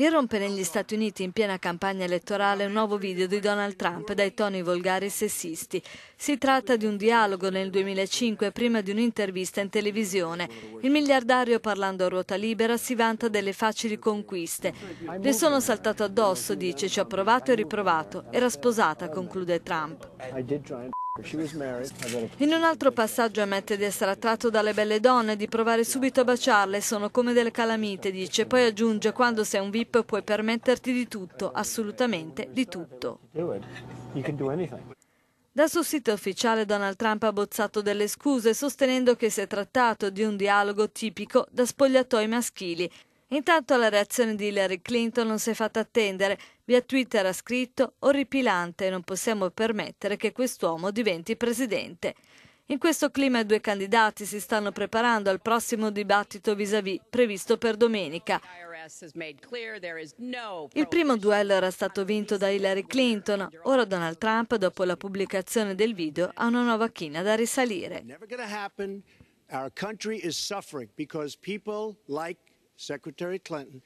Irrompe negli Stati Uniti in piena campagna elettorale un nuovo video di Donald Trump dai toni volgari e sessisti. Si tratta di un dialogo nel 2005 prima di un'intervista in televisione. Il miliardario parlando a ruota libera si vanta delle facili conquiste. Le sono saltato addosso, dice, ci ho provato e riprovato. Era sposata, conclude Trump. In un altro passaggio ammette di essere attratto dalle belle donne, di provare subito a baciarle, sono come delle calamite, dice, poi aggiunge quando sei un VIP puoi permetterti di tutto, assolutamente di tutto. Dal suo sito ufficiale Donald Trump ha bozzato delle scuse sostenendo che si è trattato di un dialogo tipico da spogliatoi maschili, Intanto la reazione di Hillary Clinton non si è fatta attendere. Via Twitter ha scritto orripilante, non possiamo permettere che quest'uomo diventi presidente. In questo clima i due candidati si stanno preparando al prossimo dibattito vis-à-vis previsto per domenica. Il primo duello era stato vinto da Hillary Clinton, ora Donald Trump, dopo la pubblicazione del video, ha una nuova china da risalire. Our country is suffering because people like Secretary Clinton